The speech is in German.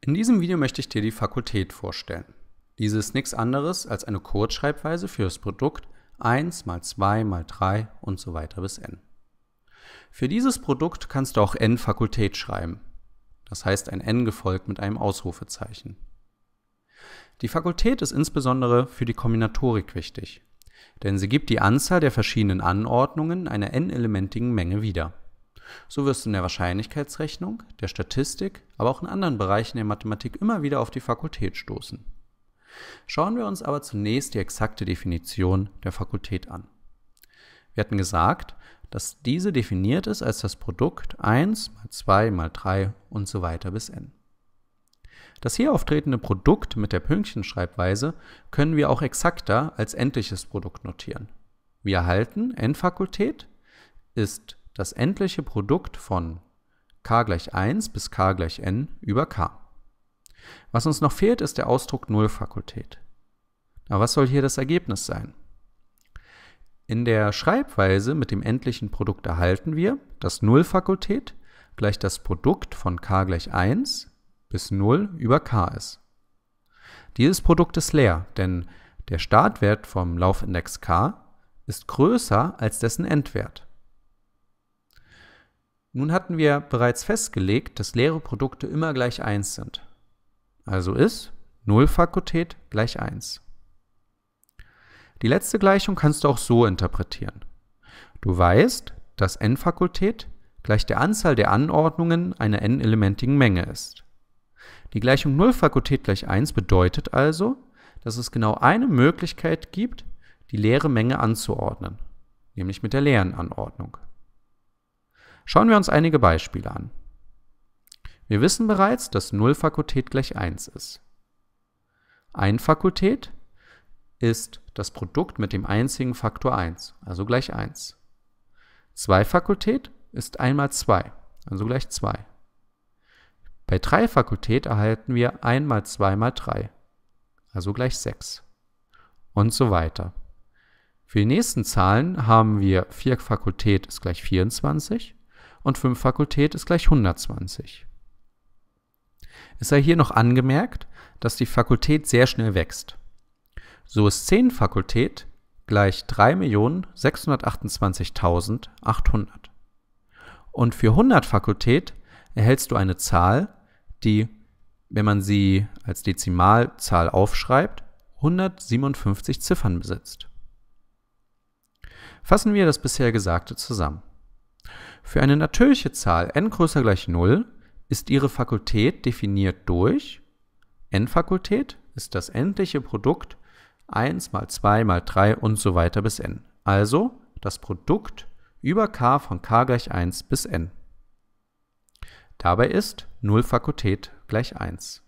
In diesem Video möchte ich dir die Fakultät vorstellen. Diese ist nichts anderes als eine Kurzschreibweise für das Produkt 1 mal 2 mal 3 und so weiter bis n. Für dieses Produkt kannst du auch n Fakultät schreiben. Das heißt ein n gefolgt mit einem Ausrufezeichen. Die Fakultät ist insbesondere für die Kombinatorik wichtig, denn sie gibt die Anzahl der verschiedenen Anordnungen einer n-elementigen Menge wieder. So wirst du in der Wahrscheinlichkeitsrechnung, der Statistik, aber auch in anderen Bereichen der Mathematik immer wieder auf die Fakultät stoßen. Schauen wir uns aber zunächst die exakte Definition der Fakultät an. Wir hatten gesagt, dass diese definiert ist als das Produkt 1 mal 2 mal 3 und so weiter bis n. Das hier auftretende Produkt mit der Pünktchenschreibweise können wir auch exakter als endliches Produkt notieren. Wir erhalten n-Fakultät ist das endliche Produkt von k gleich 1 bis k gleich n über k. Was uns noch fehlt, ist der Ausdruck Nullfakultät. Aber was soll hier das Ergebnis sein? In der Schreibweise mit dem endlichen Produkt erhalten wir, dass Nullfakultät gleich das Produkt von k gleich 1 bis 0 über k ist. Dieses Produkt ist leer, denn der Startwert vom Laufindex k ist größer als dessen Endwert. Nun hatten wir bereits festgelegt, dass leere Produkte immer gleich 1 sind. Also ist 0 Fakultät gleich 1. Die letzte Gleichung kannst du auch so interpretieren. Du weißt, dass n-Fakultät gleich der Anzahl der Anordnungen einer n-elementigen Menge ist. Die Gleichung 0 Fakultät gleich 1 bedeutet also, dass es genau eine Möglichkeit gibt, die leere Menge anzuordnen, nämlich mit der leeren Anordnung. Schauen wir uns einige Beispiele an. Wir wissen bereits, dass 0 Fakultät gleich 1 ist. 1 Fakultät ist das Produkt mit dem einzigen Faktor 1, also gleich 1. 2 Fakultät ist 1 mal 2, also gleich 2. Bei 3 Fakultät erhalten wir 1 mal 2 mal 3, also gleich 6. Und so weiter. Für die nächsten Zahlen haben wir 4 Fakultät ist gleich 24, und 5 Fakultät ist gleich 120. Es sei hier noch angemerkt, dass die Fakultät sehr schnell wächst. So ist 10 Fakultät gleich 3.628.800. Und für 100 Fakultät erhältst du eine Zahl, die, wenn man sie als Dezimalzahl aufschreibt, 157 Ziffern besitzt. Fassen wir das bisher Gesagte zusammen. Für eine natürliche Zahl n größer gleich 0 ist ihre Fakultät definiert durch n-Fakultät ist das endliche Produkt 1 mal 2 mal 3 und so weiter bis n. Also das Produkt über k von k gleich 1 bis n. Dabei ist 0 Fakultät gleich 1.